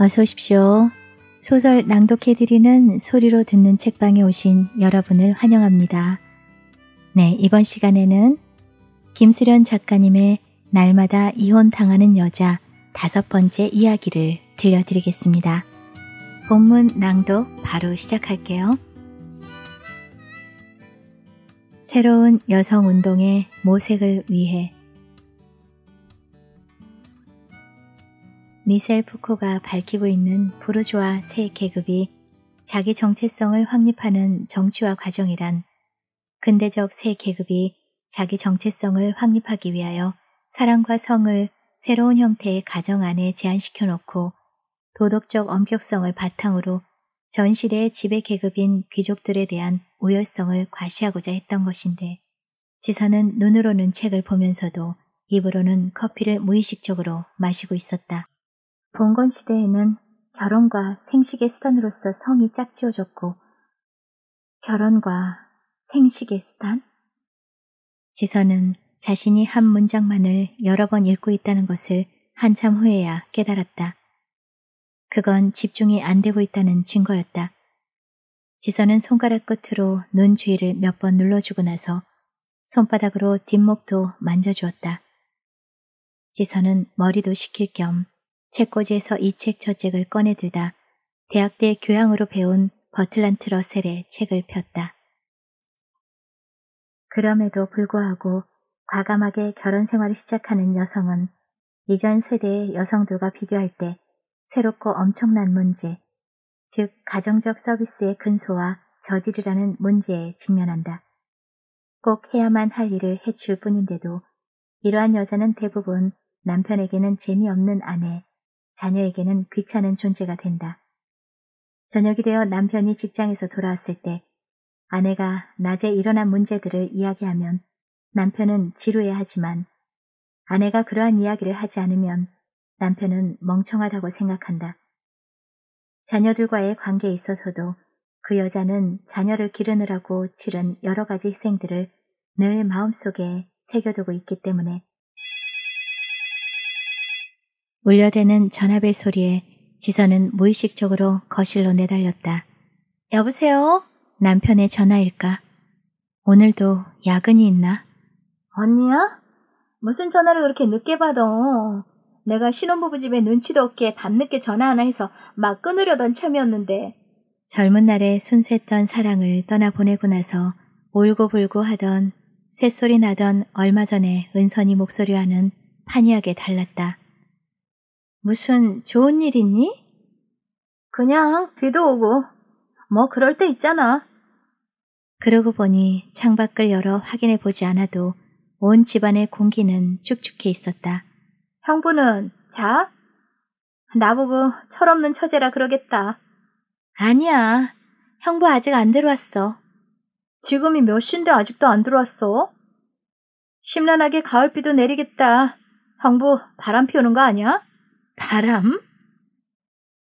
어서 오십시오. 소설 낭독해드리는 소리로 듣는 책방에 오신 여러분을 환영합니다. 네, 이번 시간에는 김수련 작가님의 날마다 이혼당하는 여자 다섯 번째 이야기를 들려드리겠습니다. 본문 낭독 바로 시작할게요. 새로운 여성 운동의 모색을 위해 미셀 푸코가 밝히고 있는 부르주아 세 계급이 자기 정체성을 확립하는 정치화 과정이란 근대적 세 계급이 자기 정체성을 확립하기 위하여 사랑과 성을 새로운 형태의 가정 안에 제한시켜 놓고 도덕적 엄격성을 바탕으로 전시대 지배 계급인 귀족들에 대한 우열성을 과시하고자 했던 것인데 지선은 눈으로는 책을 보면서도 입으로는 커피를 무의식적으로 마시고 있었다. 봉건 시대에는 결혼과 생식의 수단으로서 성이 짝지어졌고 결혼과 생식의 수단? 지선은 자신이 한 문장만을 여러 번 읽고 있다는 것을 한참 후에야 깨달았다. 그건 집중이 안 되고 있다는 증거였다. 지선은 손가락 끝으로 눈 주위를 몇 번 눌러주고 나서 손바닥으로 뒷목도 만져주었다. 지선은 머리도 식힐 겸 책꽂이에서 이 책 저 책을 꺼내들다 대학 때 교양으로 배운 버틀란트 러셀의 책을 폈다. 그럼에도 불구하고 과감하게 결혼 생활을 시작하는 여성은 이전 세대의 여성들과 비교할 때 새롭고 엄청난 문제, 즉 가정적 서비스의 근소와 저지르라는 문제에 직면한다. 꼭 해야만 할 일을 해줄 뿐인데도 이러한 여자는 대부분 남편에게는 재미없는 아내, 자녀에게는 귀찮은 존재가 된다. 저녁이 되어 남편이 직장에서 돌아왔을 때 아내가 낮에 일어난 문제들을 이야기하면 남편은 지루해하지만 아내가 그러한 이야기를 하지 않으면 남편은 멍청하다고 생각한다. 자녀들과의 관계에 있어서도 그 여자는 자녀를 기르느라고 치른 여러 가지 희생들을 늘 마음속에 새겨두고 있기 때문에 울려대는 전압의 소리에 지선은 무의식적으로 거실로 내달렸다. 여보세요? 남편의 전화일까? 오늘도 야근이 있나? 언니야? 무슨 전화를 그렇게 늦게 받아? 내가 신혼부부 집에 눈치도 없게 밤늦게 전화 하나 해서 막 끊으려던 참이었는데. 젊은 날에 순수했던 사랑을 떠나보내고 나서 울고불고 하던 쇳소리 나던 얼마 전에 은선이 목소리와는 판이하게 달랐다. 무슨 좋은 일 있니? 그냥 비도 오고 뭐 그럴 때 있잖아. 그러고 보니 창밖을 열어 확인해 보지 않아도 온 집안의 공기는 축축해 있었다. 형부는 자? 나보고 철없는 처제라 그러겠다. 아니야. 형부 아직 안 들어왔어. 지금이 몇 시인데 아직도 안 들어왔어? 심란하게 가을비도 내리겠다. 형부 바람 피우는 거 아니야? 바람?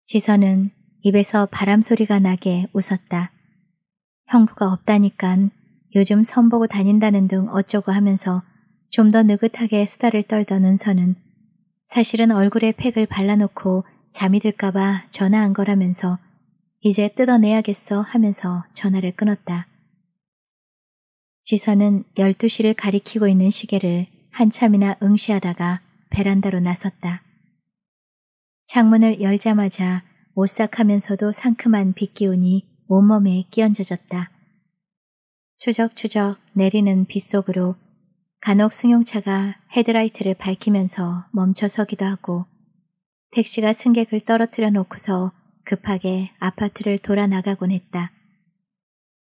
지선은 입에서 바람 소리가 나게 웃었다. 형부가 없다니깐 요즘 선보고 다닌다는 등 어쩌고 하면서 좀 더 느긋하게 수다를 떨던 은서는 사실은 얼굴에 팩을 발라놓고 잠이 들까봐 전화한 거라면서 이제 뜯어내야겠어 하면서 전화를 끊었다. 지선은 12시를 가리키고 있는 시계를 한참이나 응시하다가 베란다로 나섰다. 창문을 열자마자 오싹하면서도 상큼한 빗기운이 온몸에 끼얹어졌다. 추적추적 내리는 빗속으로 간혹 승용차가 헤드라이트를 밝히면서 멈춰서기도 하고 택시가 승객을 떨어뜨려 놓고서 급하게 아파트를 돌아 나가곤 했다.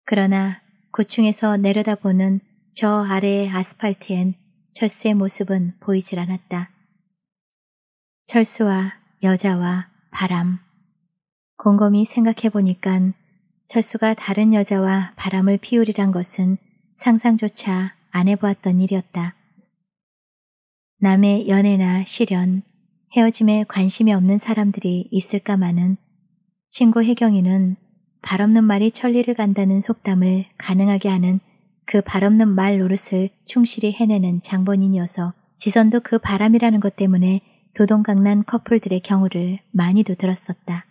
그러나 9층에서 내려다보는 저 아래의 아스팔트엔 철수의 모습은 보이질 않았다. 철수와 여자와 바람. 곰곰이 생각해보니깐 철수가 다른 여자와 바람을 피우리란 것은 상상조차 안 해보았던 일이었다. 남의 연애나 실연, 헤어짐에 관심이 없는 사람들이 있을까마는 친구 혜경이는 발 없는 말이 천리를 간다는 속담을 가능하게 하는 그 발 없는 말 노릇을 충실히 해내는 장본인이어서 지선도 그 바람이라는 것 때문에 도동강난 커플들의 경우를 많이도 들었었다.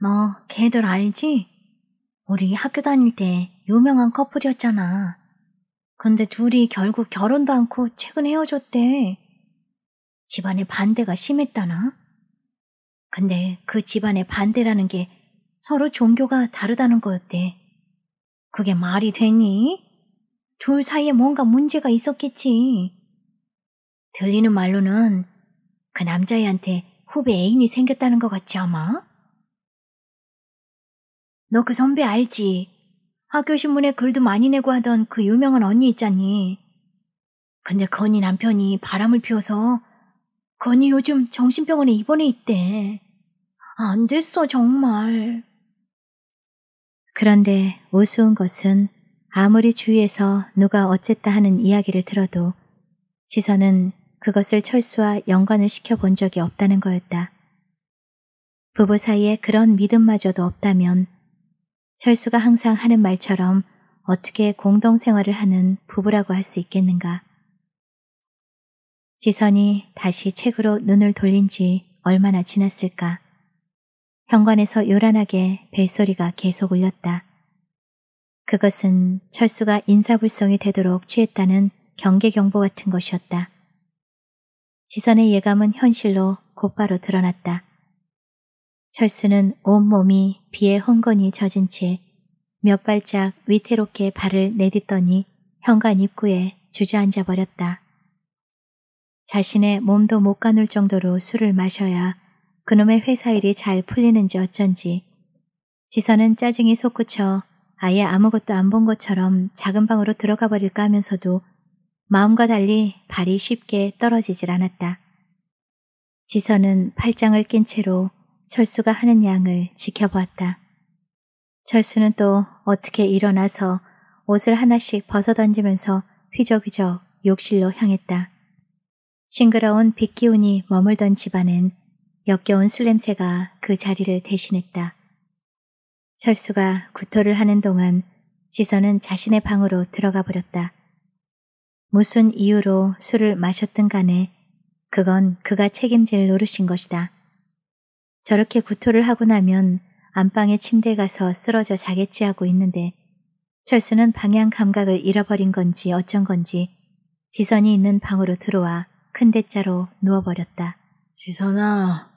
뭐, 걔들 알지? 우리 학교 다닐 때 유명한 커플이었잖아. 근데 둘이 결국 결혼도 않고 최근 헤어졌대. 집안의 반대가 심했다나? 근데 그 집안의 반대라는 게 서로 종교가 다르다는 거였대. 그게 말이 되니? 둘 사이에 뭔가 문제가 있었겠지. 들리는 말로는 그 남자애한테 후배 애인이 생겼다는 것 같지 아마? 너 그 선배 알지? 학교 신문에 글도 많이 내고 하던 그 유명한 언니 있잖니. 근데 그 언니 남편이 바람을 피워서 그 언니 요즘 정신병원에 입원해 있대. 안 됐어 정말. 그런데 우스운 것은 아무리 주위에서 누가 어쨌다 하는 이야기를 들어도 지선은 그것을 철수와 연관을 시켜본 적이 없다는 거였다. 부부 사이에 그런 믿음마저도 없다면 철수가 항상 하는 말처럼 어떻게 공동생활을 하는 부부라고 할 수 있겠는가. 지선이 다시 책으로 눈을 돌린 지 얼마나 지났을까. 현관에서 요란하게 벨소리가 계속 울렸다. 그것은 철수가 인사불성이 되도록 취했다는 경계경보 같은 것이었다. 지선의 예감은 현실로 곧바로 드러났다. 철수는 온몸이 비에 헝건히 젖은 채 몇 발짝 위태롭게 발을 내딛더니 현관 입구에 주저앉아 버렸다. 자신의 몸도 못 가눌 정도로 술을 마셔야 그놈의 회사 일이 잘 풀리는지 어쩐지 지선은 짜증이 솟구쳐 아예 아무것도 안 본 것처럼 작은 방으로 들어가 버릴까 하면서도 마음과 달리 발이 쉽게 떨어지질 않았다. 지선은 팔짱을 낀 채로 철수가 하는 양을 지켜보았다. 철수는 또 어떻게 일어나서 옷을 하나씩 벗어던지면서 휘적휘적 욕실로 향했다. 싱그러운 빗기운이 머물던 집안엔 역겨운 술냄새가 그 자리를 대신했다. 철수가 구토를 하는 동안 지선은 자신의 방으로 들어가 버렸다. 무슨 이유로 술을 마셨든 간에 그건 그가 책임질 노릇인 것이다. 저렇게 구토를 하고 나면 안방에 침대 에 가서 쓰러져 자겠지 하고 있는데 철수는 방향 감각을 잃어버린 건지 어쩐 건지 지선이 있는 방으로 들어와 큰 대자로 누워버렸다. 지선아,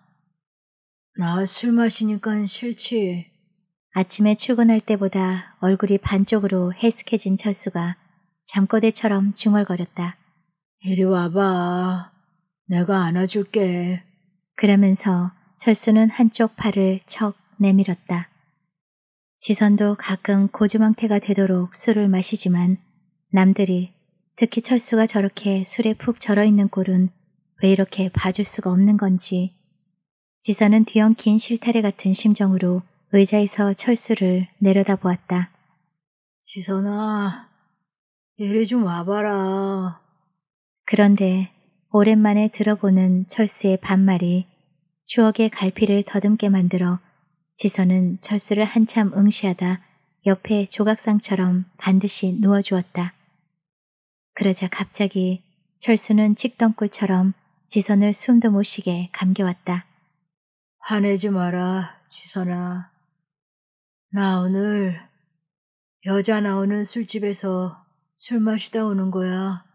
나 술 마시니까 싫지. 아침에 출근할 때보다 얼굴이 반쪽으로 해숙해진 철수가 잠꼬대처럼 중얼거렸다. 이리 와봐. 내가 안아줄게. 그러면서 철수는 한쪽 팔을 척 내밀었다. 지선도 가끔 고주망태가 되도록 술을 마시지만 남들이 특히 철수가 저렇게 술에 푹 절어있는 꼴은 왜 이렇게 봐줄 수가 없는 건지 지선은 뒤엉킨 실타래 같은 심정으로 의자에서 철수를 내려다보았다. 지선아, 이리 좀 와봐라. 그런데 오랜만에 들어보는 철수의 반말이 추억의 갈피를 더듬게 만들어 지선은 철수를 한참 응시하다 옆에 조각상처럼 반드시 누워주었다. 그러자 갑자기 철수는 직덩굴처럼 지선을 숨도 못 쉬게 감겨왔다. 화내지 마라, 지선아. 나 오늘 여자 나오는 술집에서 술 마시다 오는 거야.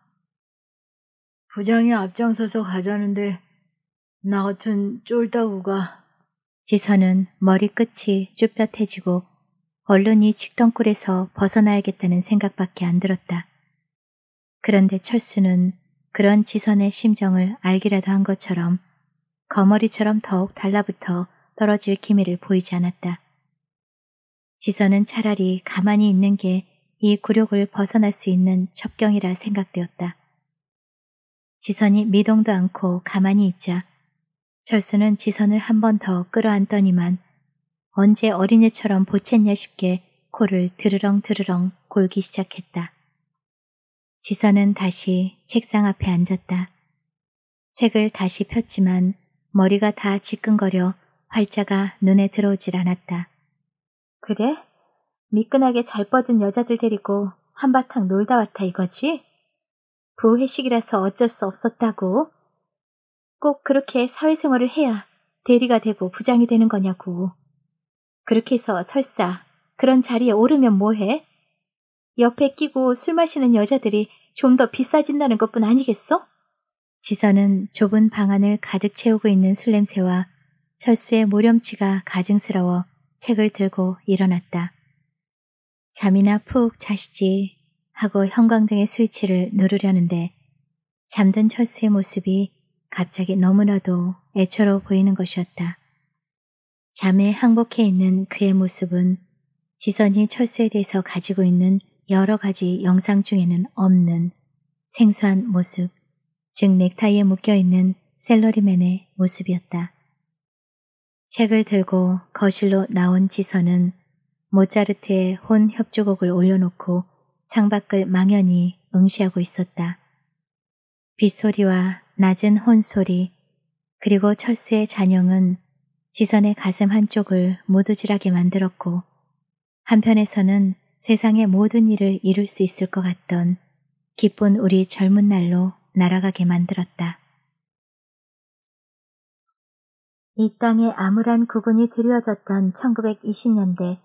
부장이 앞장서서 가자는데 나 같은 쫄다구가. 지선은 머리끝이 쭈뼛해지고 얼른이 직덩굴에서 벗어나야겠다는 생각밖에 안 들었다. 그런데 철수는 그런 지선의 심정을 알기라도 한 것처럼 거머리처럼 더욱 달라붙어 떨어질 기미를 보이지 않았다. 지선은 차라리 가만히 있는 게이 굴욕을 벗어날 수 있는 첩경이라 생각되었다. 지선이 미동도 않고 가만히 있자 철수는 지선을 한 번 더 끌어안더니만 언제 어린애처럼 보챘냐 싶게 코를 드르렁드르렁 골기 시작했다. 지선은 다시 책상 앞에 앉았다. 책을 다시 폈지만 머리가 다 지끈거려 활자가 눈에 들어오질 않았다. 그래? 미끈하게 잘 뻗은 여자들 데리고 한바탕 놀다 왔다 이거지? 부회식이라서 그 어쩔 수 없었다고. 꼭 그렇게 사회생활을 해야 대리가 되고 부장이 되는 거냐고. 그렇게 해서 설사 그런 자리에 오르면 뭐해? 옆에 끼고 술 마시는 여자들이 좀 더 비싸진다는 것뿐 아니겠어? 지선은 좁은 방안을 가득 채우고 있는 술냄새와 철수의 모렴치가 가증스러워 책을 들고 일어났다. 잠이나 푹 자시지 하고 형광등의 스위치를 누르려는데 잠든 철수의 모습이 갑자기 너무나도 애처로워 보이는 것이었다. 잠에 항복해 있는 그의 모습은 지선이 철수에 대해서 가지고 있는 여러 가지 영상 중에는 없는 생소한 모습, 즉 넥타이에 묶여있는 샐러리맨의 모습이었다. 책을 들고 거실로 나온 지선은 모차르트의 혼협조곡을 올려놓고 창밖을 망연히 응시하고 있었다. 빗소리와 낮은 혼소리 그리고 철수의 잔영은 지선의 가슴 한쪽을 모두질하게 만들었고 한편에서는 세상의 모든 일을 이룰 수 있을 것 같던 기쁜 우리 젊은 날로 날아가게 만들었다. 이 땅에 암울한 구분이 드리워졌던 1920년대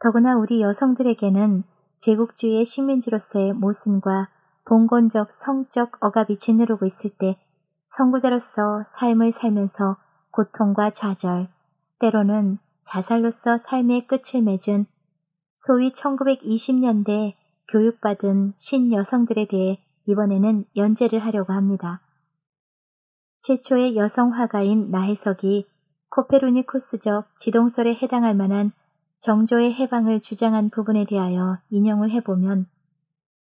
더구나 우리 여성들에게는 제국주의의 식민지로서의 모순과 봉건적 성적 억압이 지누르고 있을 때 선구자로서 삶을 살면서 고통과 좌절, 때로는 자살로서 삶의 끝을 맺은 소위 1920년대 교육받은 신여성들에 대해 이번에는 연재를 하려고 합니다. 최초의 여성 화가인 나혜석이 코페르니쿠스적 지동설에 해당할 만한 정조의 해방을 주장한 부분에 대하여 인용을 해보면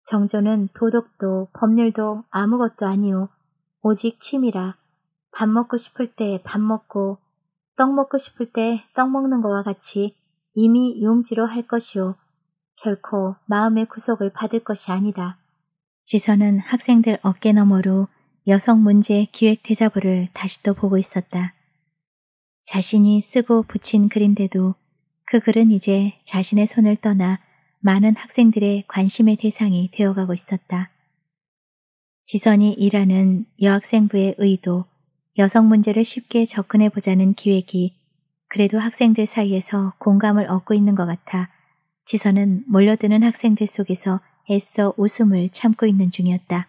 정조는 도덕도 법률도 아무것도 아니오 오직 취미라 밥 먹고 싶을 때 밥 먹고 떡 먹고 싶을 때 떡 먹는 것과 같이 이미 용지로 할 것이오 결코 마음의 구속을 받을 것이 아니다. 지선은 학생들 어깨 너머로 여성 문제 기획 대자보를 다시 또 보고 있었다. 자신이 쓰고 붙인 글인데도 그 글은 이제 자신의 손을 떠나 많은 학생들의 관심의 대상이 되어가고 있었다. 지선이 일하는 여학생부의 의도, 여성 문제를 쉽게 접근해보자는 기획이 그래도 학생들 사이에서 공감을 얻고 있는 것 같아 지선은 몰려드는 학생들 속에서 애써 웃음을 참고 있는 중이었다.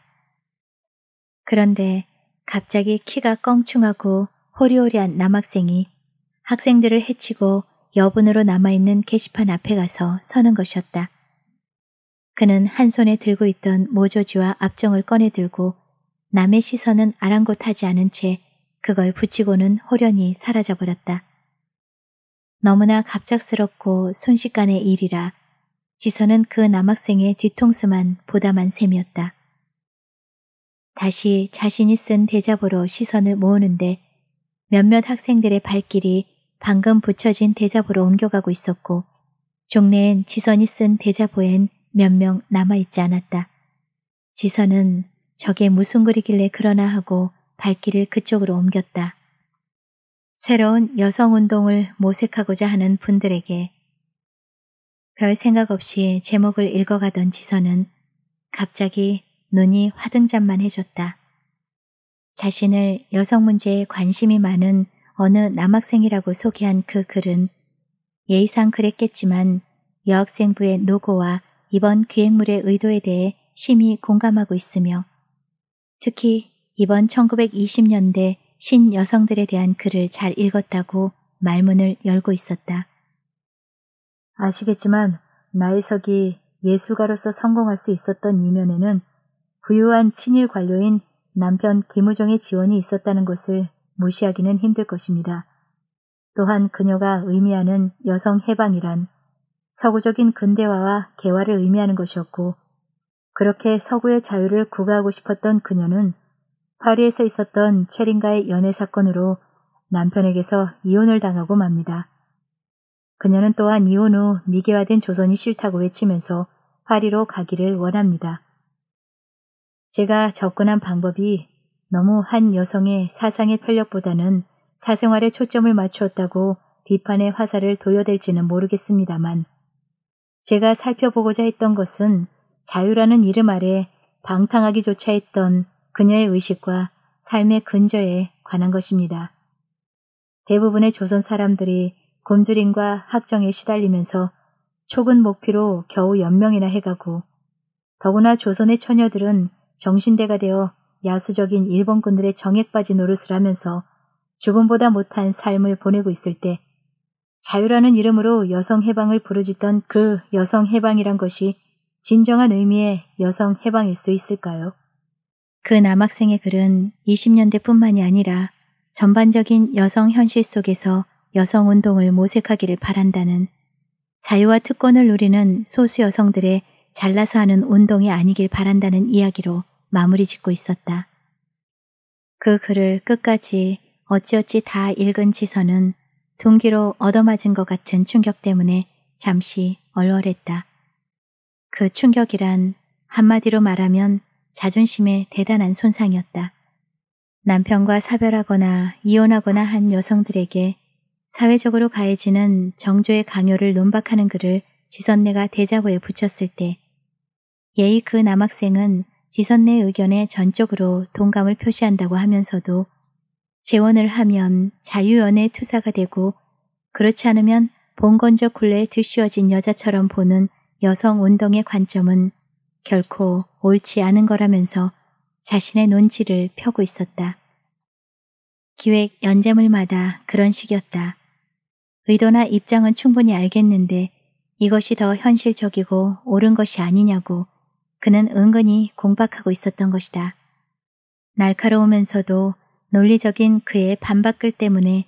그런데 갑자기 키가 껑충하고 호리호리한 남학생이 학생들을 해치고 여분으로 남아있는 게시판 앞에 가서 서는 것이었다. 그는 한 손에 들고 있던 모조지와 압정을 꺼내 들고 남의 시선은 아랑곳하지 않은 채 그걸 붙이고는 호련히 사라져버렸다. 너무나 갑작스럽고 순식간의 일이라 지선은 그 남학생의 뒤통수만 보다만 셈이었다. 다시 자신이 쓴 대자보로 시선을 모으는데 몇몇 학생들의 발길이 방금 붙여진 대자보로 옮겨가고 있었고 종래엔 지선이 쓴 대자보엔 몇 명 남아있지 않았다. 지선은 저게 무슨 글이길래 그러나 하고 발길을 그쪽으로 옮겼다. 새로운 여성운동을 모색하고자 하는 분들에게 별 생각 없이 제목을 읽어가던 지선은 갑자기 눈이 화등잔만 해졌다. 자신을 여성 문제에 관심이 많은 어느 남학생이라고 소개한 그 글은 예의상 그랬겠지만 여학생부의 노고와 이번 기획물의 의도에 대해 심히 공감하고 있으며 특히 이번 1920년대 신여성들에 대한 글을 잘 읽었다고 말문을 열고 있었다. 아시겠지만 나이석이 예술가로서 성공할 수 있었던 이면에는 부유한 친일 관료인 남편 김우정의 지원이 있었다는 것을 무시하기는 힘들 것입니다. 또한 그녀가 의미하는 여성 해방이란 서구적인 근대화와 개화를 의미하는 것이었고 그렇게 서구의 자유를 구가하고 싶었던 그녀는 파리에서 있었던 최린가의 연애 사건으로 남편에게서 이혼을 당하고 맙니다. 그녀는 또한 이혼 후 미개화된 조선이 싫다고 외치면서 파리로 가기를 원합니다. 제가 접근한 방법이 너무 한 여성의 사상의 편력보다는 사생활에 초점을 맞추었다고 비판의 화살을 도려댈지는 모르겠습니다만 제가 살펴보고자 했던 것은 자유라는 이름 아래 방탕하기조차 했던 그녀의 의식과 삶의 근저에 관한 것입니다. 대부분의 조선 사람들이 곰주림과 학정에 시달리면서 촉은 목피로 겨우 연명이나 해가고 더구나 조선의 처녀들은 정신대가 되어 야수적인 일본군들의 정액 빠진 노릇을 하면서 죽음보다 못한 삶을 보내고 있을 때 자유라는 이름으로 여성해방을 부르짖던 그 여성해방이란 것이 진정한 의미의 여성해방일 수 있을까요? 그 남학생의 글은 20년대뿐만이 아니라 전반적인 여성 현실 속에서 여성 운동을 모색하기를 바란다는 자유와 특권을 누리는 소수 여성들의 잘라서 하는 운동이 아니길 바란다는 이야기로 마무리 짓고 있었다. 그 글을 끝까지 어찌어찌 다 읽은 지선은 동기로 얻어맞은 것 같은 충격 때문에 잠시 얼얼했다. 그 충격이란 한마디로 말하면 자존심에 대단한 손상이었다. 남편과 사별하거나 이혼하거나 한 여성들에게 사회적으로 가해지는 정조의 강요를 논박하는 글을 지선내가 대자보에 붙였을 때 예의 그 남학생은 지선내 의견에 전적으로 동감을 표시한다고 하면서도 재원을 하면 자유연의 투사가 되고 그렇지 않으면 봉건적 굴레에 드씌워진 여자처럼 보는 여성 운동의 관점은 결코 옳지 않은 거라면서 자신의 논지를 펴고 있었다. 기획 연재물마다 그런 식이었다. 의도나 입장은 충분히 알겠는데 이것이 더 현실적이고 옳은 것이 아니냐고 그는 은근히 공박하고 있었던 것이다. 날카로우면서도 논리적인 그의 반박글 때문에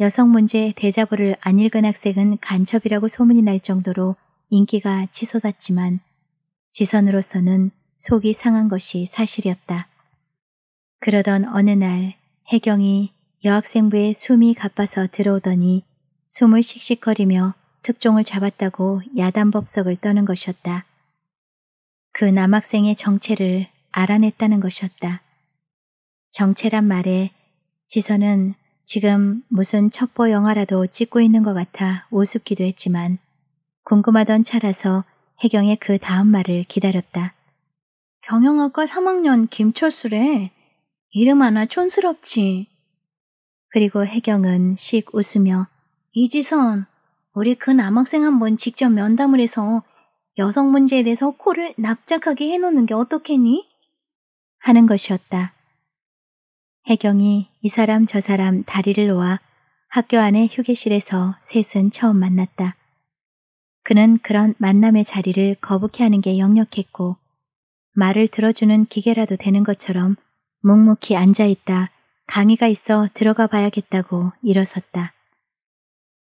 여성 문제 대자보를 안 읽은 학생은 간첩이라고 소문이 날 정도로 인기가 치솟았지만 지선으로서는 속이 상한 것이 사실이었다. 그러던 어느 날 혜경이 여학생부에 숨이 가빠서 들어오더니 숨을 씩씩거리며 특종을 잡았다고 야단법석을 떠는 것이었다. 그 남학생의 정체를 알아냈다는 것이었다. 정체란 말에 지선은 지금 무슨 첩보 영화라도 찍고 있는 것 같아 우습기도 했지만 궁금하던 차라서 혜경의 그 다음 말을 기다렸다. 경영학과 3학년 김철수래. 이름 하나 촌스럽지. 그리고 혜경은 씩 웃으며 이지선, 우리 그 남학생 한 번 직접 면담을 해서 여성 문제에 대해서 코를 납작하게 해놓는 게 어떻겠니? 하는 것이었다. 혜경이 이 사람 저 사람 다리를 놓아 학교 안의 휴게실에서 셋은 처음 만났다. 그는 그런 만남의 자리를 거북해하는 게 역력했고 말을 들어주는 기계라도 되는 것처럼 묵묵히 앉아있다 강의가 있어 들어가 봐야겠다고 일어섰다.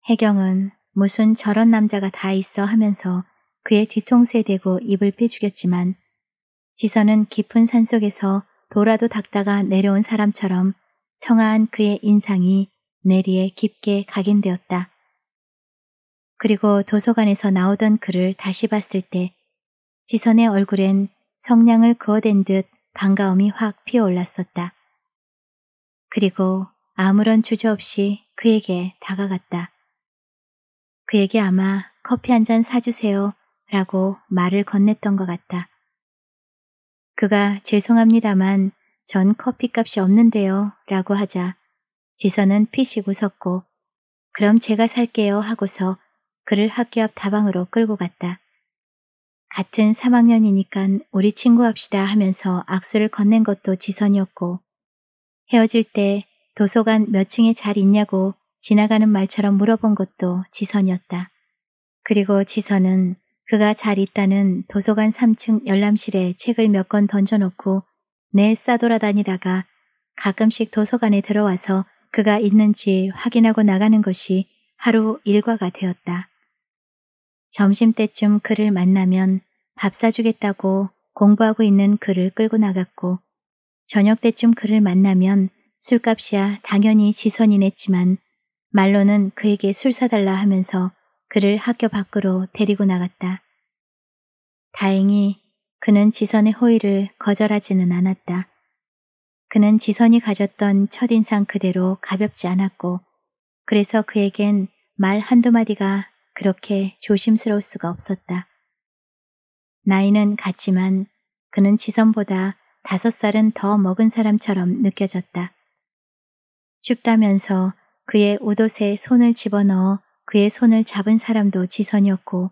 혜경은 무슨 저런 남자가 다 있어 하면서 그의 뒤통수에 대고 입을 빼죽였지만 지선은 깊은 산속에서 돌아도 닦다가 내려온 사람처럼 청아한 그의 인상이 내리에 깊게 각인되었다. 그리고 도서관에서 나오던 그를 다시 봤을 때 지선의 얼굴엔 성냥을 그어댄 듯 반가움이 확 피어올랐었다. 그리고 아무런 주저 없이 그에게 다가갔다. 그에게 아마 커피 한 잔 사주세요 라고 말을 건넸던 것 같다. 그가 죄송합니다만 전 커피값이 없는데요 라고 하자 지선은 피시고 섰고 그럼 제가 살게요 하고서 그를 학교 앞 다방으로 끌고 갔다. 같은 3학년이니깐 우리 친구 합시다 하면서 악수를 건넨 것도 지선이었고 헤어질 때 도서관 몇 층에 잘 있냐고 지나가는 말처럼 물어본 것도 지선이었다. 그리고 지선은 그가 잘 있다는 도서관 3층 열람실에 책을 몇 권 던져놓고 내 싸돌아다니다가 가끔씩 도서관에 들어와서 그가 있는지 확인하고 나가는 것이 하루 일과가 되었다. 점심때쯤 그를 만나면 밥 사주겠다고 공부하고 있는 그를 끌고 나갔고 저녁때쯤 그를 만나면 술값이야 당연히 지선이 냈지만 말로는 그에게 술 사달라 하면서 그를 학교 밖으로 데리고 나갔다. 다행히 그는 지선의 호의를 거절하지는 않았다. 그는 지선이 가졌던 첫인상 그대로 가볍지 않았고 그래서 그에겐 말 한두 마디가 그렇게 조심스러울 수가 없었다. 나이는 같지만 그는 지선보다 다섯 살은 더 먹은 사람처럼 느껴졌다. 춥다면서 그의 옷옷에 손을 집어넣어 그의 손을 잡은 사람도 지선이었고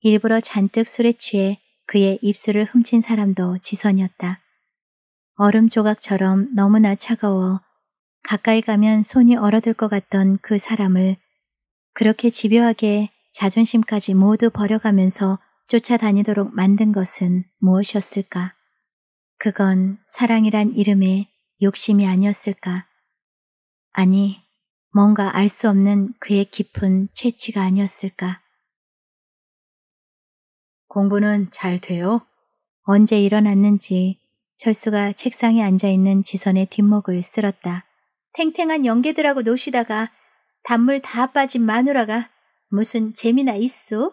일부러 잔뜩 술에 취해 그의 입술을 훔친 사람도 지선이었다. 얼음 조각처럼 너무나 차가워 가까이 가면 손이 얼어들 것 같던 그 사람을 그렇게 집요하게 자존심까지 모두 버려가면서 쫓아다니도록 만든 것은 무엇이었을까? 그건 사랑이란 이름의 욕심이 아니었을까? 아니, 뭔가 알 수 없는 그의 깊은 채취가 아니었을까. 공부는 잘 돼요? 언제 일어났는지 철수가 책상에 앉아있는 지선의 뒷목을 쓸었다. 탱탱한 연계들하고 노시다가 단물 다 빠진 마누라가 무슨 재미나 있소?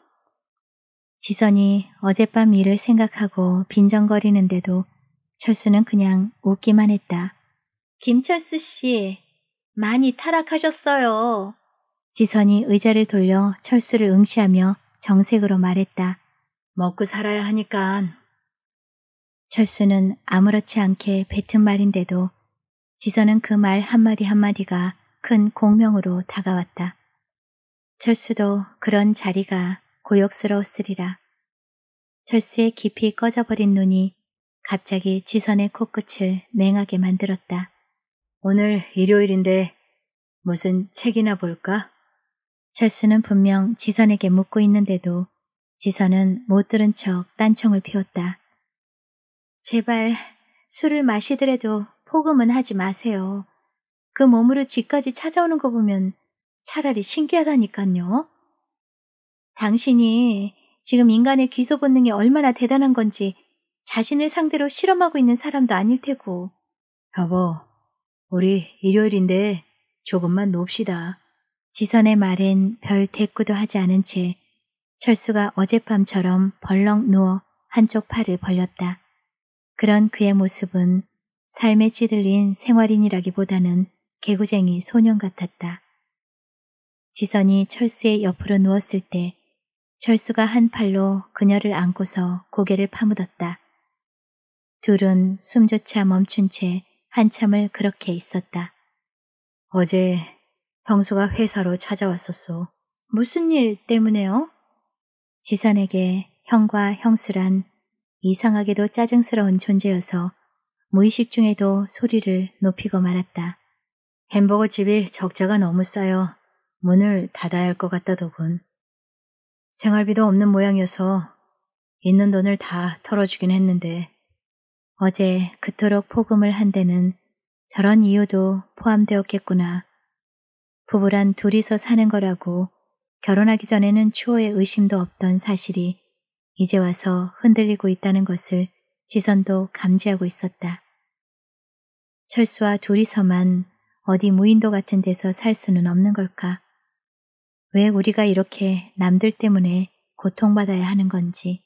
지선이 어젯밤 일을 생각하고 빈정거리는데도 철수는 그냥 웃기만 했다. 김철수 씨, 많이 타락하셨어요. 지선이 의자를 돌려 철수를 응시하며 정색으로 말했다. 먹고 살아야 하니까 철수는 아무렇지 않게 뱉은 말인데도 지선은 그 말 한마디 한마디가 큰 공명으로 다가왔다. 철수도 그런 자리가 고욕스러웠으리라 철수의 깊이 꺼져버린 눈이 갑자기 지선의 코끝을 맹하게 만들었다. 오늘 일요일인데 무슨 책이나 볼까? 철수는 분명 지선에게 묻고 있는데도 지선은 못 들은 척 딴청을 피웠다. 제발 술을 마시더라도 포금은 하지 마세요. 그 몸으로 집까지 찾아오는 거 보면 차라리 신기하다니깐요. 당신이 지금 인간의 귀소 본능이 얼마나 대단한 건지 자신을 상대로 실험하고 있는 사람도 아닐 테고. 여보, 우리 일요일인데 조금만 놉시다. 지선의 말엔 별 대꾸도 하지 않은 채 철수가 어젯밤처럼 벌렁 누워 한쪽 팔을 벌렸다. 그런 그의 모습은 삶에 찌들린 생활인이라기보다는 개구쟁이 소년 같았다. 지선이 철수의 옆으로 누웠을 때 철수가 한 팔로 그녀를 안고서 고개를 파묻었다. 둘은 숨조차 멈춘 채 한참을 그렇게 있었다. 어제 형수가 회사로 찾아왔었소. 무슨 일 때문에요? 지선에게 형과 형수란 이상하게도 짜증스러운 존재여서 무의식 중에도 소리를 높이고 말았다. 햄버거 집이 적자가 너무 쌓여 문을 닫아야 할 것 같다더군. 생활비도 없는 모양이어서 있는 돈을 다 털어주긴 했는데 어제 그토록 포금을 한 데는 저런 이유도 포함되었겠구나. 부부란 둘이서 사는 거라고 결혼하기 전에는 추호의 의심도 없던 사실이 이제 와서 흔들리고 있다는 것을 지선도 감지하고 있었다. 철수와 둘이서만 어디 무인도 같은 데서 살 수는 없는 걸까? 왜 우리가 이렇게 남들 때문에 고통받아야 하는 건지.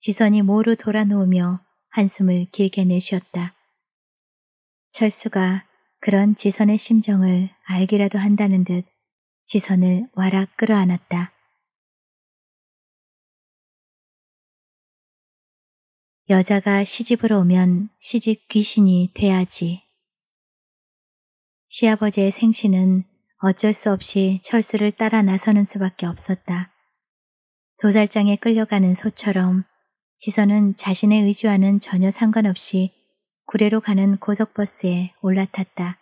지선이 모루 돌아누으며 한숨을 길게 내쉬었다. 철수가 그런 지선의 심정을 알기라도 한다는 듯 지선을 와락 끌어안았다. 여자가 시집으로 오면 시집 귀신이 돼야지. 시아버지의 생신은 어쩔 수 없이 철수를 따라 나서는 수밖에 없었다. 도살장에 끌려가는 소처럼 지선은 자신의 의지와는 전혀 상관없이 구례로 가는 고속버스에 올라탔다.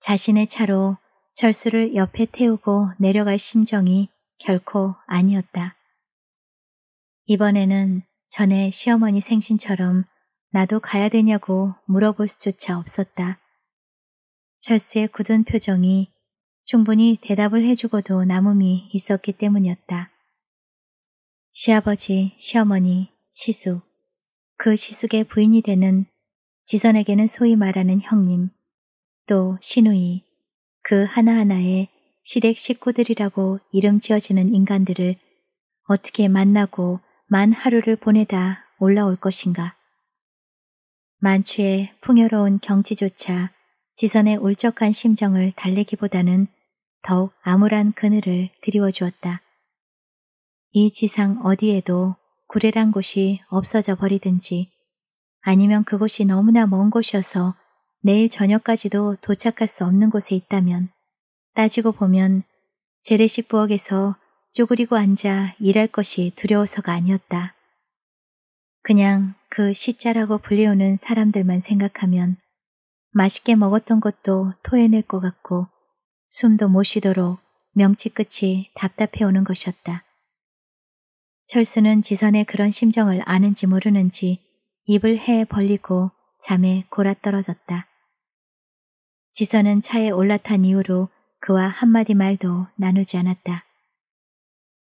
자신의 차로 철수를 옆에 태우고 내려갈 심정이 결코 아니었다. 이번에는 전에 시어머니 생신처럼 나도 가야 되냐고 물어볼 수조차 없었다. 철수의 굳은 표정이 충분히 대답을 해주고도 남음이 있었기 때문이었다. 시아버지, 시어머니, 시숙, 그 시숙의 부인이 되는 지선에게는 소위 말하는 형님, 또 시누이, 그 하나하나의 시댁 식구들이라고 이름 지어지는 인간들을 어떻게 만나고 만 하루를 보내다 올라올 것인가. 만추의 풍요로운 경치조차 지선의 울적한 심정을 달래기보다는 더욱 암울한 그늘을 드리워주었다. 이 지상 어디에도 구례란 곳이 없어져 버리든지 아니면 그곳이 너무나 먼 곳이어서 내일 저녁까지도 도착할 수 없는 곳에 있다면 따지고 보면 재래식 부엌에서 쪼그리고 앉아 일할 것이 두려워서가 아니었다. 그냥 그 시자라고 불리우는 사람들만 생각하면 맛있게 먹었던 것도 토해낼 것 같고 숨도 못 쉬도록 명치 끝이 답답해오는 것이었다. 철수는 지선의 그런 심정을 아는지 모르는지 입을 해 벌리고 잠에 골아떨어졌다. 지선은 차에 올라탄 이후로 그와 한마디 말도 나누지 않았다.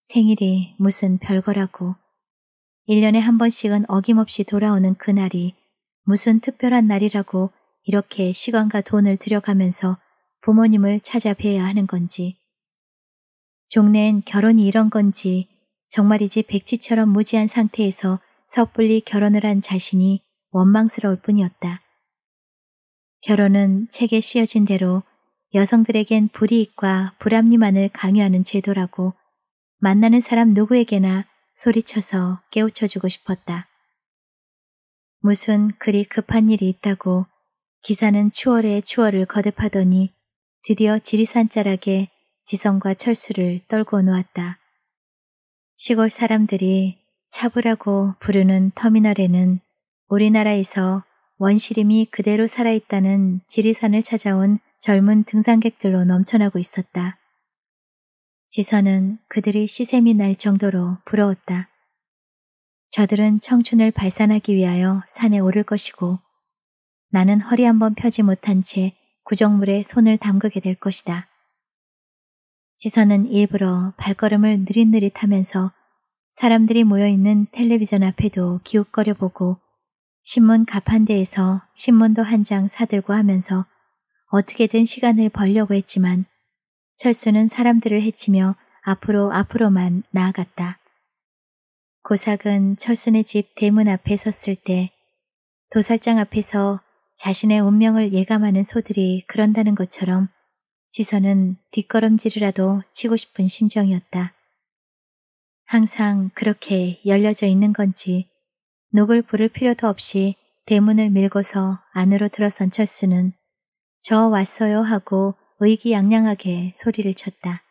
생일이 무슨 별거라고 1년에 한 번씩은 어김없이 돌아오는 그날이 무슨 특별한 날이라고 이렇게 시간과 돈을 들여가면서 부모님을 찾아뵈야 하는 건지 종래엔 결혼이 이런 건지 정말이지 백지처럼 무지한 상태에서 섣불리 결혼을 한 자신이 원망스러울 뿐이었다. 결혼은 책에 씌어진 대로 여성들에겐 불이익과 불합리만을 강요하는 제도라고 만나는 사람 누구에게나 소리쳐서 깨우쳐주고 싶었다. 무슨 그리 급한 일이 있다고 기사는 추월에 추월을 거듭하더니 드디어 지리산자락에 지성과 철수를 떨고 놓았다. 시골 사람들이 차부라고 부르는 터미널에는 우리나라에서 원시림이 그대로 살아있다는 지리산을 찾아온 젊은 등산객들로 넘쳐나고 있었다. 지선은 그들이 시샘이 날 정도로 부러웠다. 저들은 청춘을 발산하기 위하여 산에 오를 것이고 나는 허리 한번 펴지 못한 채 구정물에 손을 담그게 될 것이다. 지선은 일부러 발걸음을 느릿느릿하면서 사람들이 모여있는 텔레비전 앞에도 기웃거려 보고 신문 가판대에서 신문도 한 장 사들고 하면서 어떻게든 시간을 벌려고 했지만 철수는 사람들을 해치며 앞으로 앞으로만 나아갔다. 고삭은 철순의 집 대문 앞에 섰을 때 도살장 앞에서 자신의 운명을 예감하는 소들이 그런다는 것처럼 지선은 뒷걸음질이라도 치고 싶은 심정이었다. 항상 그렇게 열려져 있는 건지 녹을 부를 필요도 없이 대문을 밀고서 안으로 들어선 철수는 저 왔어요 하고 의기양양하게 소리를 쳤다.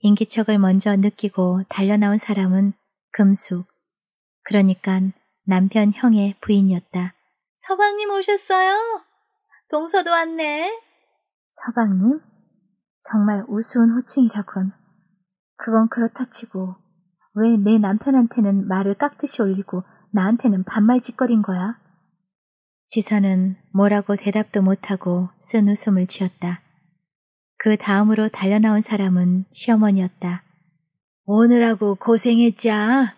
인기척을 먼저 느끼고 달려나온 사람은 금숙, 그러니까 남편 형의 부인이었다. 서방님 오셨어요? 동서도 왔네. 서방님, 정말 우스운 호칭이라곤. 그건 그렇다 치고 왜 내 남편한테는 말을 깍듯이 올리고 나한테는 반말 짓거린 거야? 지선은 뭐라고 대답도 못하고 쓴 웃음을 지었다. 그 다음으로 달려나온 사람은 시어머니였다. 오늘하고 고생했자.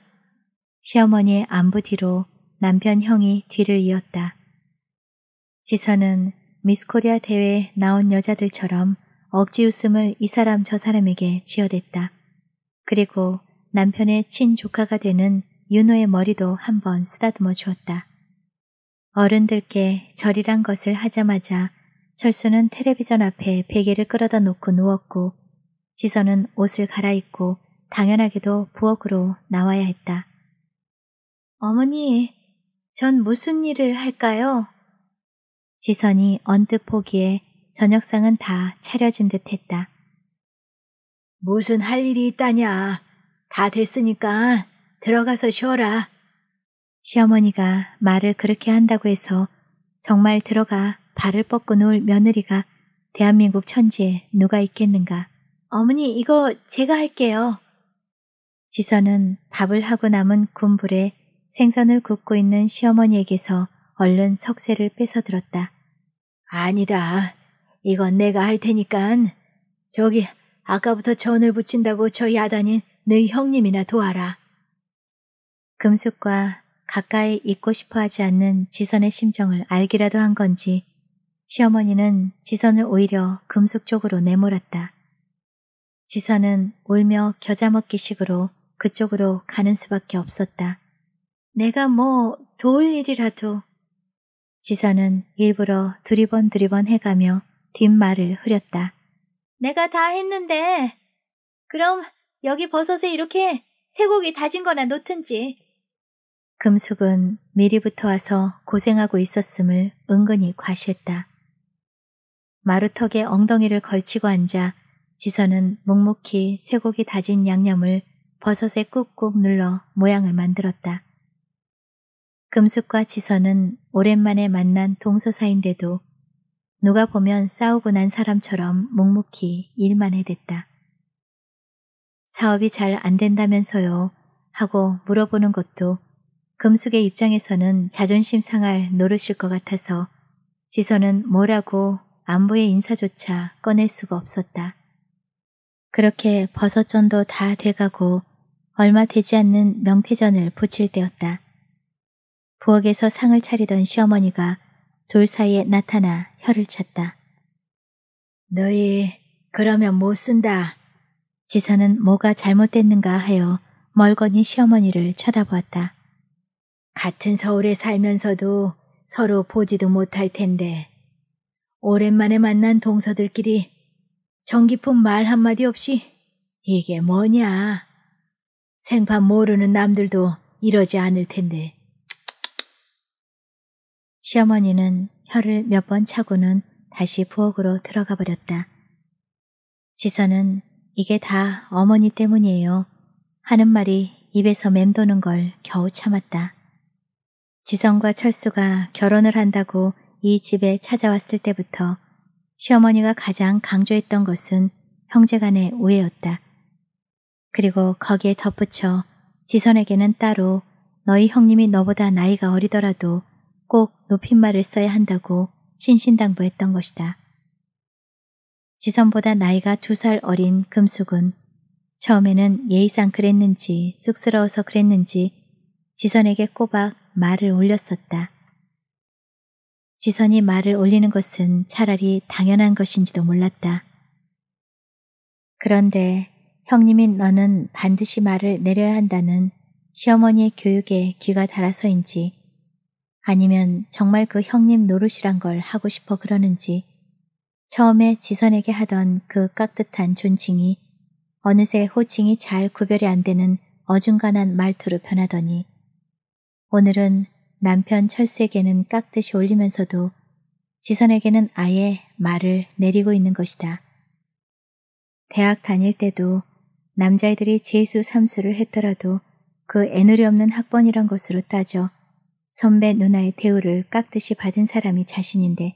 시어머니의 안부 뒤로 남편 형이 뒤를 이었다. 지선은 미스코리아 대회에 나온 여자들처럼 억지 웃음을 이 사람 저 사람에게 지어댔다. 그리고 남편의 친조카가 되는 윤호의 머리도 한번 쓰다듬어 주었다. 어른들께 절이란 것을 하자마자 철수는 텔레비전 앞에 베개를 끌어다 놓고 누웠고 지선은 옷을 갈아입고 당연하게도 부엌으로 나와야 했다. 어머니, 전 무슨 일을 할까요? 지선이 언뜻 보기에 저녁상은 다 차려진 듯 했다. 무슨 할 일이 있다냐. 다 됐으니까 들어가서 쉬어라. 시어머니가 말을 그렇게 한다고 해서 정말 들어가 발을 뻗고 놀 며느리가 대한민국 천지에 누가 있겠는가. 어머니 이거 제가 할게요. 지선은 밥을 하고 남은 군불에 생선을 굽고 있는 시어머니에게서 얼른 석쇠를 뺏어들었다. 아니다. 이건 내가 할 테니깐. 저기 아까부터 전을 붙인다고 저 야단인 너희 형님이나 도와라. 금숙과 가까이 있고 싶어 하지 않는 지선의 심정을 알기라도 한 건지 시어머니는 지선을 오히려 금숙 쪽으로 내몰았다. 지선은 울며 겨자먹기 식으로 그쪽으로 가는 수밖에 없었다. 내가 뭐 도울 일이라도 지선은 일부러 두리번 두리번 해가며 뒷말을 흐렸다. 내가 다 했는데. 그럼 여기 버섯에 이렇게 쇠고기 다진 거나 놓든지. 금숙은 미리부터 와서 고생하고 있었음을 은근히 과시했다. 마루턱에 엉덩이를 걸치고 앉아 지선은 묵묵히 쇠고기 다진 양념을 버섯에 꾹꾹 눌러 모양을 만들었다. 금숙과 지선은 오랜만에 만난 동서사인데도 누가 보면 싸우고 난 사람처럼 묵묵히 일만 해댔다. 사업이 잘 안 된다면서요 하고 물어보는 것도 금숙의 입장에서는 자존심 상할 노릇일 것 같아서 지선은 뭐라고 안부의 인사조차 꺼낼 수가 없었다. 그렇게 버섯전도 다 돼가고 얼마 되지 않는 명태전을 붙일 때였다. 부엌에서 상을 차리던 시어머니가 돌 사이에 나타나 혀를 쳤다 너희 그러면 못 뭐 쓴다. 지선은 뭐가 잘못됐는가 하여 멀거니 시어머니를 쳐다보았다. 같은 서울에 살면서도 서로 보지도 못할 텐데 오랜만에 만난 동서들끼리 정기품말 한마디 없이 이게 뭐냐. 생판 모르는 남들도 이러지 않을 텐데 시어머니는 혀를 몇 번 차고는 다시 부엌으로 들어가 버렸다. 지선은 이게 다 어머니 때문이에요. 하는 말이 입에서 맴도는 걸 겨우 참았다. 지선과 철수가 결혼을 한다고 이 집에 찾아왔을 때부터 시어머니가 가장 강조했던 것은 형제 간의 우애였다. 그리고 거기에 덧붙여 지선에게는 따로 너희 형님이 너보다 나이가 어리더라도 꼭 높임말을 써야 한다고 신신당부했던 것이다. 지선보다 나이가 두 살 어린 금숙은 처음에는 예의상 그랬는지 쑥스러워서 그랬는지 지선에게 꼬박 말을 올렸었다. 지선이 말을 올리는 것은 차라리 당연한 것인지도 몰랐다. 그런데 형님인 너는 반드시 말을 내려야 한다는 시어머니의 교육에 귀가 달아서인지 아니면 정말 그 형님 노릇이란 걸 하고 싶어 그러는지 처음에 지선에게 하던 그 깍듯한 존칭이 어느새 호칭이 잘 구별이 안 되는 어중간한 말투로 변하더니 오늘은 남편 철수에게는 깍듯이 올리면서도 지선에게는 아예 말을 내리고 있는 것이다. 대학 다닐 때도 남자애들이 재수 삼수를 했더라도 그 애누리 없는 학번이란 것으로 따져 선배 누나의 대우를 깍듯이 받은 사람이 자신인데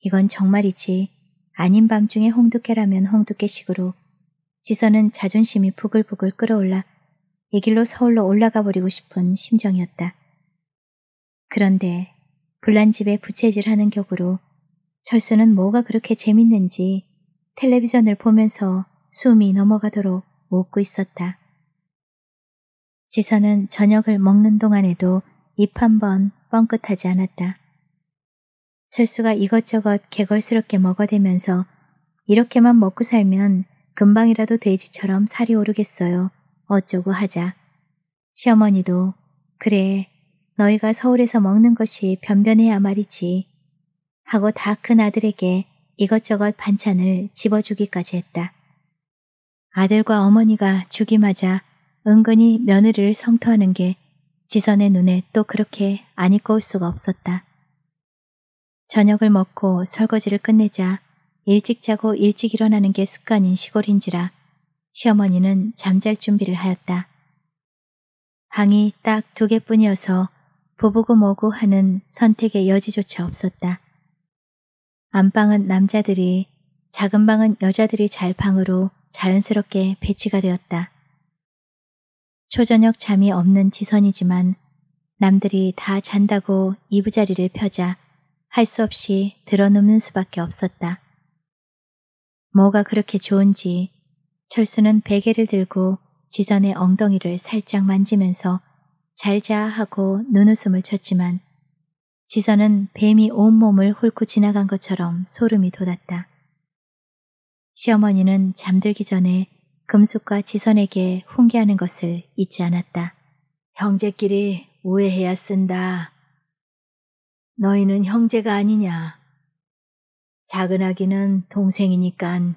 이건 정말이지 아닌 밤중에 홍두깨라면 홍두깨식으로 지선은 자존심이 부글부글 끓어올라 이 길로 서울로 올라가 버리고 싶은 심정이었다. 그런데 불난 집에 부채질하는 격으로 철수는 뭐가 그렇게 재밌는지 텔레비전을 보면서 숨이 넘어가도록 웃고 있었다. 지선은 저녁을 먹는 동안에도 입한번 뻥끗하지 않았다. 철수가 이것저것 개걸스럽게 먹어대면서 이렇게만 먹고 살면 금방이라도 돼지처럼 살이 오르겠어요. 어쩌고 하자. 시어머니도 그래 너희가 서울에서 먹는 것이 변변해야 말이지 하고 다 큰 아들에게 이것저것 반찬을 집어주기까지 했다. 아들과 어머니가 죽이마자 은근히 며느리를 성토하는 게 지선의 눈에 또 그렇게 안 잊고 올 수가 없었다. 저녁을 먹고 설거지를 끝내자 일찍 자고 일찍 일어나는 게 습관인 시골인지라 시어머니는 잠잘 준비를 하였다. 방이 딱 두 개뿐이어서 부부고 뭐고 하는 선택의 여지조차 없었다. 안방은 남자들이, 작은 방은 여자들이 잘 방으로 자연스럽게 배치가 되었다. 초저녁 잠이 없는 지선이지만 남들이 다 잔다고 이부자리를 펴자 할 수 없이 드러눕는 수밖에 없었다. 뭐가 그렇게 좋은지 철수는 베개를 들고 지선의 엉덩이를 살짝 만지면서 잘 자 하고 눈웃음을 쳤지만 지선은 뱀이 온몸을 훑고 지나간 것처럼 소름이 돋았다. 시어머니는 잠들기 전에 금숙과 지선에게 훈계하는 것을 잊지 않았다. 형제끼리 우애해야 쓴다. 너희는 형제가 아니냐. 작은 아기는 동생이니깐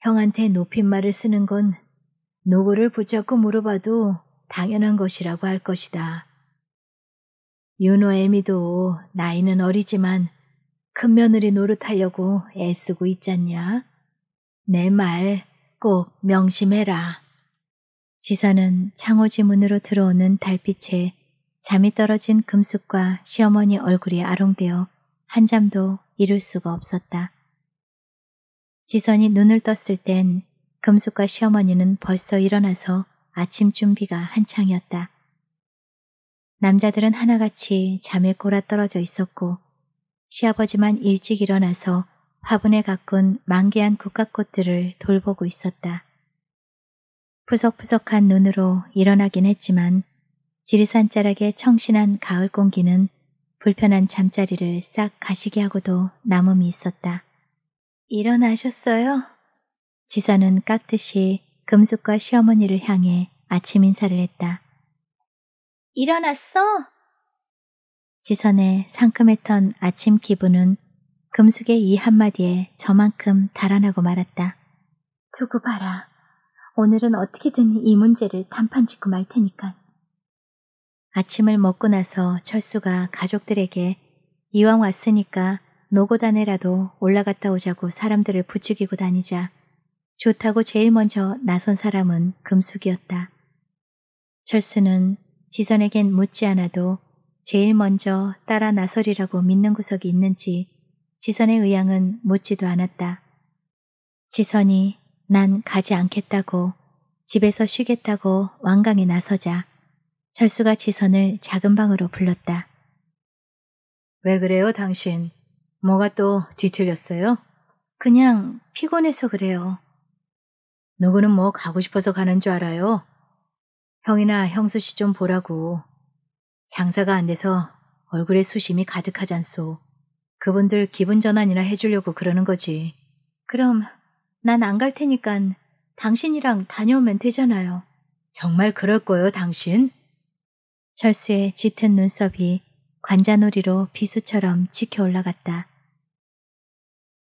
형한테 높임말을 쓰는 건 누구를 붙잡고 물어봐도 당연한 것이라고 할 것이다. 윤호 애미도 나이는 어리지만 큰며느리 노릇하려고 애쓰고 있잖냐? 내말 꼭 명심해라. 지선은 창호지 문으로 들어오는 달빛에 잠이 떨어진 금숙과 시어머니 얼굴이 아롱되어 한잠도 이룰 수가 없었다. 지선이 눈을 떴을 땐 금숙과 시어머니는 벌써 일어나서 아침 준비가 한창이었다. 남자들은 하나같이 잠에 골아 떨어져 있었고 시아버지만 일찍 일어나서 화분에 가꾼 만개한 국화꽃들을 돌보고 있었다. 푸석푸석한 눈으로 일어나긴 했지만 지리산 자락의 청신한 가을 공기는 불편한 잠자리를 싹 가시게 하고도 남음이 있었다. 일어나셨어요? 지사는 깍듯이 금숙과 시어머니를 향해 아침 인사를 했다. 일어났어? 지선의 상큼했던 아침 기분은 금숙의 이 한마디에 저만큼 달아나고 말았다. 두고 봐라. 오늘은 어떻게든 이 문제를 단판 짓고 말 테니까. 아침을 먹고 나서 철수가 가족들에게 이왕 왔으니까 노고단에라도 올라갔다 오자고 사람들을 부추기고 다니자 좋다고 제일 먼저 나선 사람은 금숙이었다. 철수는 지선에겐 묻지 않아도 제일 먼저 따라 나설이라고 믿는 구석이 있는지 지선의 의향은 묻지도 않았다. 지선이 난 가지 않겠다고 집에서 쉬겠다고 왕강에 나서자 철수가 지선을 작은 방으로 불렀다. 왜 그래요 당신? 뭐가 또 뒤틀렸어요? 그냥 피곤해서 그래요. 누구는 뭐 가고 싶어서 가는 줄 알아요? 형이나 형수 씨좀 보라고. 장사가 안 돼서 얼굴에 수심이 가득하잖소. 그분들 기분 전환이나 해주려고 그러는 거지. 그럼 난 안 갈 테니깐 당신이랑 다녀오면 되잖아요. 정말 그럴 거예요, 당신? 철수의 짙은 눈썹이 관자놀이로 비수처럼 치켜 올라갔다.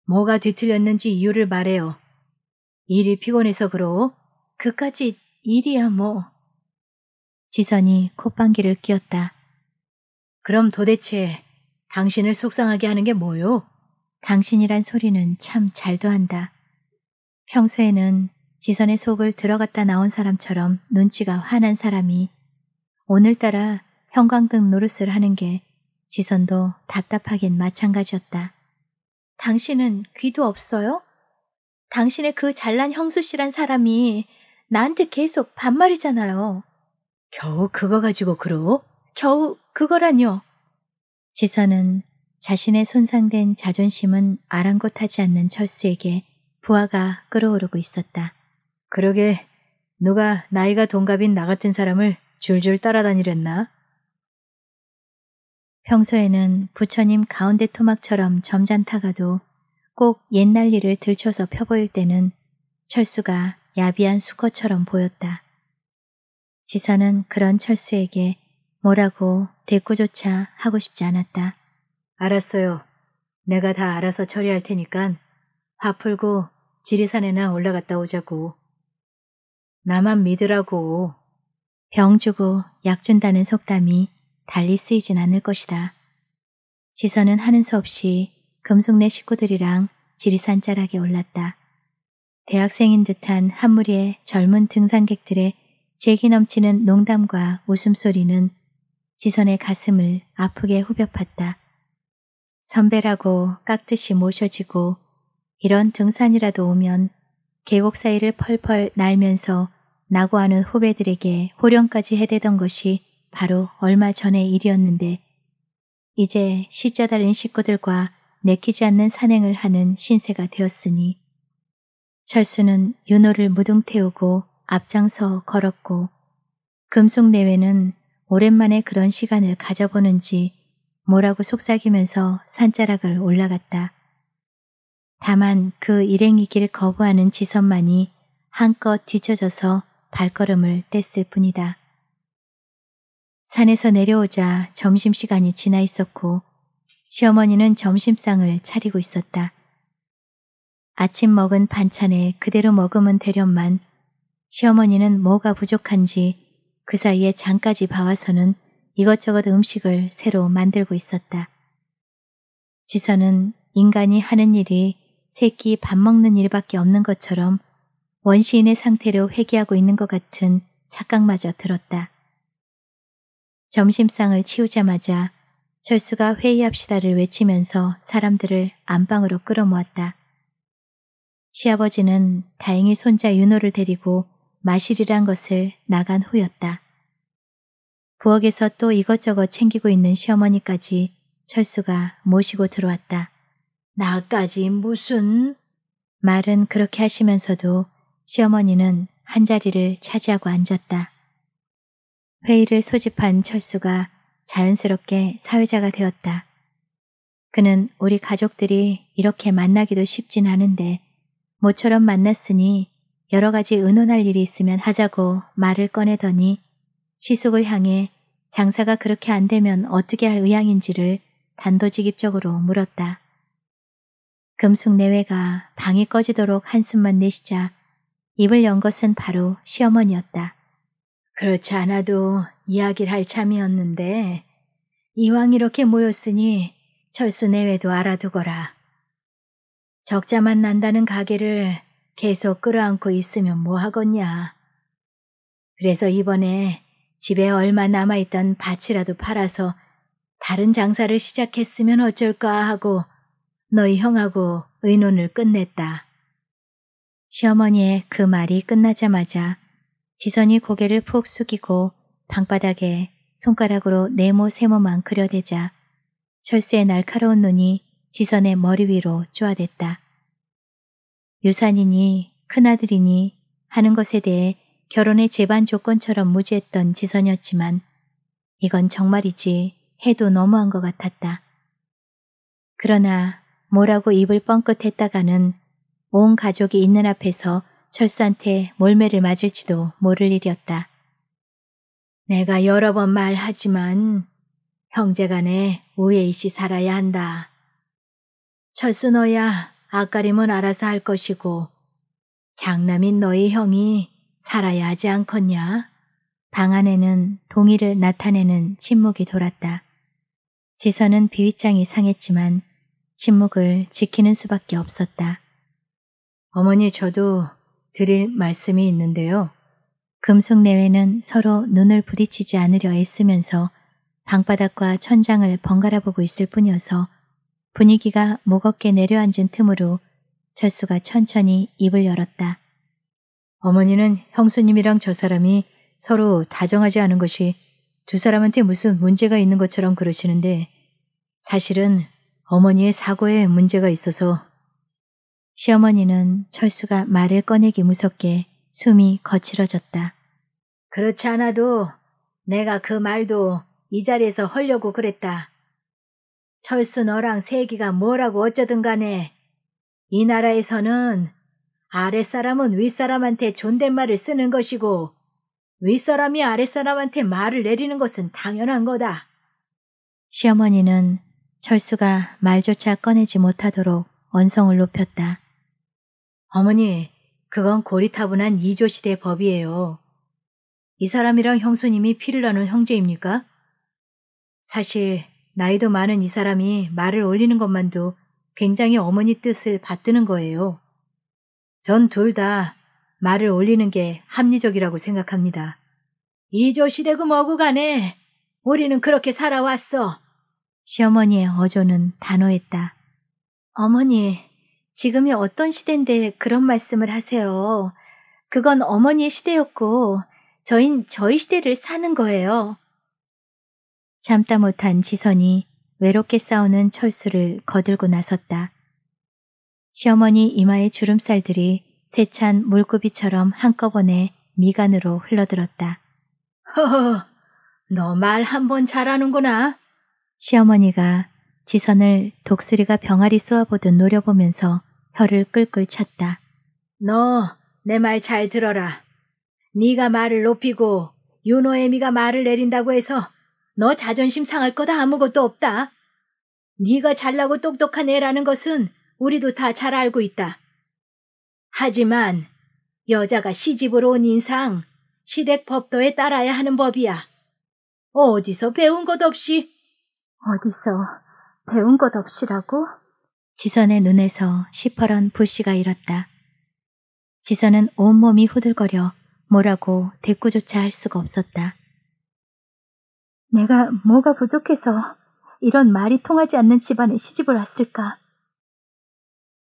뭐가 뒤틀렸는지 이유를 말해요. 일이 피곤해서 그러 그까지 일이야 뭐. 지선이 콧방귀를 뀌었다. 그럼 도대체 당신을 속상하게 하는 게 뭐요? 당신이란 소리는 참 잘도 한다. 평소에는 지선의 속을 들어갔다 나온 사람처럼 눈치가 환한 사람이 오늘따라 형광등 노릇을 하는 게 지선도 답답하긴 마찬가지였다. 당신은 귀도 없어요? 당신의 그 잘난 형수 씨란 사람이 나한테 계속 반말이잖아요. 겨우 그거 가지고 그러? 겨우 그거라뇨. 지선은 자신의 손상된 자존심은 아랑곳하지 않는 철수에게 부하가 끌어오르고 있었다. 그러게 누가 나이가 동갑인 나 같은 사람을 줄줄 따라다니랬나? 평소에는 부처님 가운데 토막처럼 점잖다가도 꼭 옛날 일을 들춰서 펴보일 때는 철수가 야비한 수컷처럼 보였다. 지선은 그런 철수에게 뭐라고 대꾸조차 하고 싶지 않았다. 알았어요. 내가 다 알아서 처리할 테니깐화 풀고 지리산에나 올라갔다 오자고. 나만 믿으라고. 병 주고 약 준다는 속담이 달리 쓰이진 않을 것이다. 지선은 하는 수 없이 금속내 식구들이랑 지리산 자락에 올랐다. 대학생인 듯한 한 무리의 젊은 등산객들의 재기 넘치는 농담과 웃음소리는 지선의 가슴을 아프게 후벼팠다. 선배라고 깍듯이 모셔지고 이런 등산이라도 오면 계곡 사이를 펄펄 날면서 낙오하는 후배들에게 호령까지 해대던 것이 바로 얼마 전의 일이었는데 이제 시자 달린 식구들과 내키지 않는 산행을 하는 신세가 되었으니 철수는 윤호를 무등 태우고 앞장서 걸었고 금속 내외는 오랜만에 그런 시간을 가져보는지 뭐라고 속삭이면서 산자락을 올라갔다. 다만 그 일행이길 거부하는 지선만이 한껏 뒤쳐져서 발걸음을 뗐을 뿐이다. 산에서 내려오자 점심시간이 지나 있었고 시어머니는 점심상을 차리고 있었다. 아침 먹은 반찬에 그대로 먹으면 되련만 시어머니는 뭐가 부족한지 그 사이에 장까지 봐와서는 이것저것 음식을 새로 만들고 있었다. 지선은 인간이 하는 일이 새끼 밥 먹는 일밖에 없는 것처럼 원시인의 상태로 회귀하고 있는 것 같은 착각마저 들었다. 점심상을 치우자마자 철수가 회의합시다를 외치면서 사람들을 안방으로 끌어모았다. 시아버지는 다행히 손자 윤호를 데리고 마실이란 것을 나간 후였다. 부엌에서 또 이것저것 챙기고 있는 시어머니까지 철수가 모시고 들어왔다. 나까지 무슨? 말은 그렇게 하시면서도 시어머니는 한자리를 차지하고 앉았다. 회의를 소집한 철수가 자연스럽게 사회자가 되었다. 그는 우리 가족들이 이렇게 만나기도 쉽진 않은데 모처럼 만났으니 여러 가지 의논할 일이 있으면 하자고 말을 꺼내더니 시숙을 향해 장사가 그렇게 안 되면 어떻게 할 의향인지를 단도직입적으로 물었다. 금숙 내외가 방이 꺼지도록 한숨만 내쉬자 입을 연 것은 바로 시어머니였다. 그렇지 않아도 이야기를 할 참이었는데 이왕 이렇게 모였으니 철수 내외도 알아두거라. 적자만 난다는 가게를 계속 끌어안고 있으면 뭐하겠냐. 그래서 이번에 집에 얼마 남아있던 밭이라도 팔아서 다른 장사를 시작했으면 어쩔까 하고 너희 형하고 의논을 끝냈다. 시어머니의 그 말이 끝나자마자 지선이 고개를 푹 숙이고 방바닥에 손가락으로 네모세모만 그려대자 철수의 날카로운 눈이 지선의 머리 위로 쪼아댔다. 유산이니 큰아들이니 하는 것에 대해 결혼의 제반 조건처럼 무지했던 지선이었지만 이건 정말이지 해도 너무한 것 같았다. 그러나 뭐라고 입을 뻥끗했다가는 온 가족이 있는 앞에서 철수한테 몰매를 맞을지도 모를 일이었다. 내가 여러 번 말하지만 형제간에 우애이시 살아야 한다. 철수 너야 아까림은 알아서 할 것이고 장남인 너의 형이 살아야 하지 않겠냐? 방 안에는 동의를 나타내는 침묵이 돌았다. 지선은 비위장이 상했지만 침묵을 지키는 수밖에 없었다. 어머니 저도 드릴 말씀이 있는데요. 금속 내외는 서로 눈을 부딪히지 않으려 애쓰면서 방바닥과 천장을 번갈아 보고 있을 뿐이어서 분위기가 무겁게 내려앉은 틈으로 철수가 천천히 입을 열었다. 어머니는 형수님이랑 저 사람이 서로 다정하지 않은 것이 두 사람한테 무슨 문제가 있는 것처럼 그러시는데 사실은 어머니의 사고에 문제가 있어서 시어머니는 철수가 말을 꺼내기 무섭게 숨이 거칠어졌다. 그렇지 않아도 내가 그 말도 이 자리에서 헐려고 그랬다. 철수 너랑 세기가 뭐라고 어쩌든 간에 이 나라에서는 아랫사람은 윗사람한테 존댓말을 쓰는 것이고 윗사람이 아랫사람한테 말을 내리는 것은 당연한 거다. 시어머니는 철수가 말조차 꺼내지 못하도록 언성을 높였다. 어머니, 그건 고리타분한 이조시대 법이에요. 이 사람이랑 형수님이 피를 나눈 형제입니까? 사실 나이도 많은 이 사람이 말을 올리는 것만도 굉장히 어머니 뜻을 받드는 거예요. 전 둘 다 말을 올리는 게 합리적이라고 생각합니다. 이조시대고 뭐고 간에 우리는 그렇게 살아왔어. 시어머니의 어조는 단호했다. 어머니, 지금이 어떤 시대인데 그런 말씀을 하세요. 그건 어머니의 시대였고, 저인 저희 시대를 사는 거예요. 참다 못한 지선이 외롭게 싸우는 철수를 거들고 나섰다. 시어머니 이마의 주름살들이 세찬 물고비처럼 한꺼번에 미간으로 흘러들었다. 허허, 너 말 한 번 잘하는구나. 시어머니가 지선을 독수리가 병아리 쏘아보듯 노려보면서 혀를 끌끌 찼다. 너 내 말 잘 들어라. 네가 말을 높이고 윤호애미가 말을 내린다고 해서 너 자존심 상할 거다 아무것도 없다. 네가 잘나고 똑똑한 애라는 것은 우리도 다 잘 알고 있다. 하지만 여자가 시집으로 온 인상 시댁 법도에 따라야 하는 법이야. 어디서 배운 것 없이 어디서 배운 것 없이라고? 지선의 눈에서 시퍼런 불씨가 일었다. 지선은 온몸이 후들거려 뭐라고 대꾸조차 할 수가 없었다. 내가 뭐가 부족해서 이런 말이 통하지 않는 집안에 시집을 왔을까?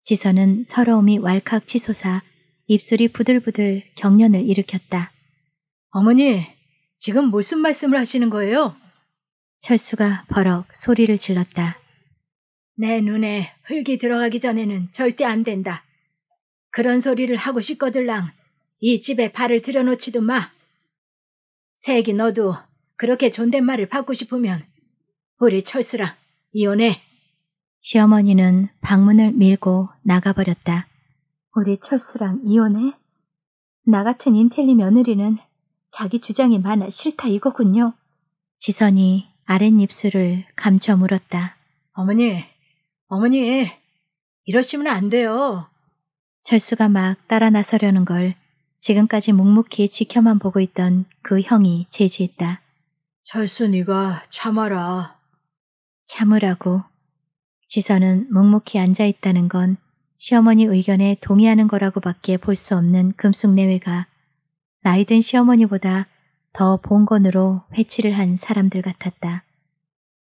지선은 서러움이 왈칵 치솟아 입술이 부들부들 경련을 일으켰다. 어머니, 지금 무슨 말씀을 하시는 거예요? 철수가 버럭 소리를 질렀다. 내 눈에 흙이 들어가기 전에는 절대 안 된다. 그런 소리를 하고 싶거들랑 이 집에 발을 들여놓지도 마. 세기 너도 그렇게 존댓말을 받고 싶으면 우리 철수랑 이혼해. 시어머니는 방문을 밀고 나가버렸다. 우리 철수랑 이혼해? 나 같은 인텔리 며느리는 자기 주장이 많아 싫다 이거군요. 지선이 아랫입술을 감춰 물었다. 어머니, 어머니, 이러시면 안 돼요. 철수가 막 따라 나서려는 걸 지금까지 묵묵히 지켜만 보고 있던 그 형이 제지했다. 철순이가 참아라. 참으라고. 지선은 묵묵히 앉아있다는 건 시어머니 의견에 동의하는 거라고밖에 볼 수 없는 금숙내외가 나이든 시어머니보다 더 봉건으로 회치를 한 사람들 같았다.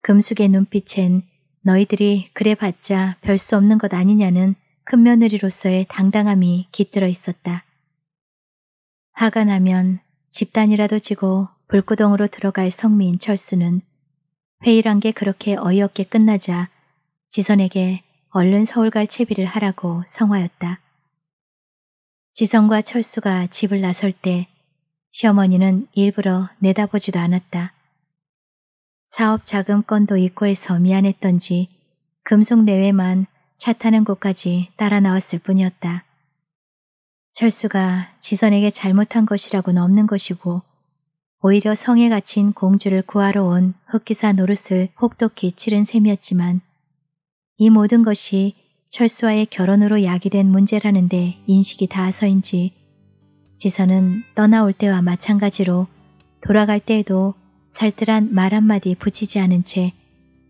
금숙의 눈빛엔 너희들이 그래봤자 별 수 없는 것 아니냐는 큰며느리로서의 당당함이 깃들어 있었다. 화가 나면 집단이라도 지고 불구덩으로 들어갈 성미인 철수는 회의란 게 그렇게 어이없게 끝나자 지선에게 얼른 서울 갈 채비를 하라고 성화였다. 지선과 철수가 집을 나설 때 시어머니는 일부러 내다보지도 않았다. 사업 자금 권도입고 해서 미안했던지 금속 내외만 차 타는 곳까지 따라 나왔을 뿐이었다. 철수가 지선에게 잘못한 것이라고는 없는 것이고 오히려 성에 갇힌 공주를 구하러 온 흑기사 노릇을 혹독히 치른 셈이었지만 이 모든 것이 철수와의 결혼으로 야기된 문제라는데 인식이 닿아서인지 지선은 떠나올 때와 마찬가지로 돌아갈 때에도 살뜰한 말 한마디 붙이지 않은 채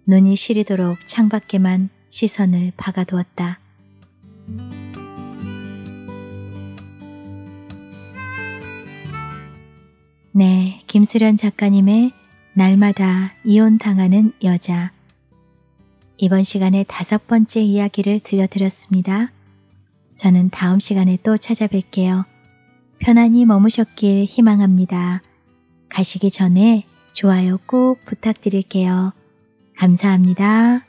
눈이 시리도록 창밖에만 시선을 박아두었다. 네, 김수련 작가님의 날마다 이혼당하는 여자. 이번 시간에 다섯 번째 이야기를 들려드렸습니다. 저는 다음 시간에 또 찾아뵐게요. 편안히 머무셨길 희망합니다. 가시기 전에 좋아요 꼭 부탁드릴게요. 감사합니다.